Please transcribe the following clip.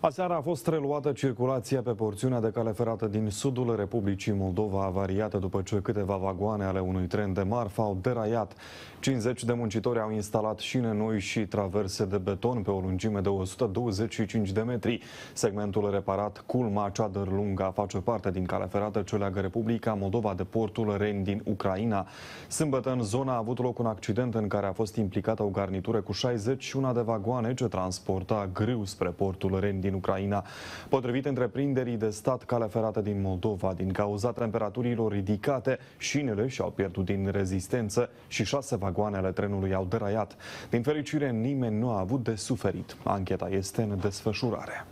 Aseară a fost reluată circulația pe porțiunea de cale ferată din sudul Republicii Moldova, avariată după ce câteva vagoane ale unui tren de marfă au deraiat. 50 de muncitori au instalat șine noi și traverse de beton pe o lungime de 125 de metri. Segmentul reparat, culma Ceadăr lungă, face parte din cale ferată ce leagă Republica Moldova de portul Ren din Ucraina. Sâmbătă în zona a avut loc un accident în care a fost implicată o garnitură cu 61 de vagoane ce transporta grâu spre portul Ren din din Ucraina. Potrivit întreprinderii de stat Calea Ferată din Moldova, din cauza temperaturilor ridicate, șinele și-au pierdut din rezistență și șase vagoane ale trenului au deraiat. Din fericire, nimeni nu a avut de suferit. Ancheta este în desfășurare.